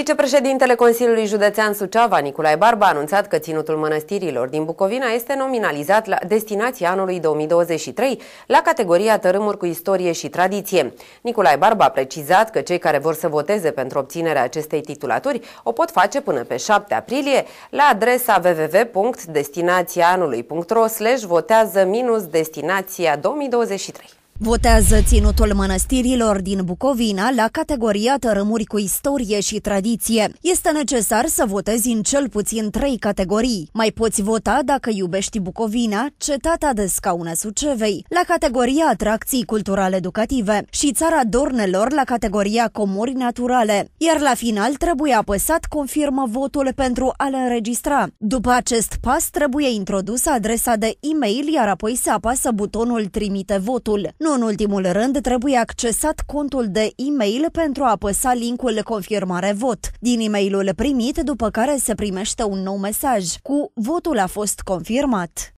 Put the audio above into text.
Vicepreședintele Consiliului Județean Suceava, Nicolae Barba, a anunțat că Ținutul Mănăstirilor din Bucovina este nominalizat la destinația anului 2023 la categoria Tărâmuri cu istorie și tradiție. Nicolae Barba a precizat că cei care vor să voteze pentru obținerea acestei titulaturi o pot face până pe 7 aprilie la adresa www.destinațiaanului.ro votează-destinația 2023. Votează Ținutul Mănăstirilor din Bucovina la categoria tărâmuri cu istorie și tradiție. Este necesar să votezi în cel puțin trei categorii. Mai poți vota dacă iubești Bucovina, cetatea de scaune Sucevei, la categoria atracții culturale educative și țara Dornelor la categoria comori naturale. Iar la final trebuie apăsat confirmă votul pentru a le înregistra. După acest pas trebuie introdusă adresa de e-mail, iar apoi se apasă butonul trimite votul. Nu în ultimul rând, trebuie accesat contul de e-mail pentru a apăsa linkul confirmare vot din e-mailul primit, după care se primește un nou mesaj cu votul a fost confirmat.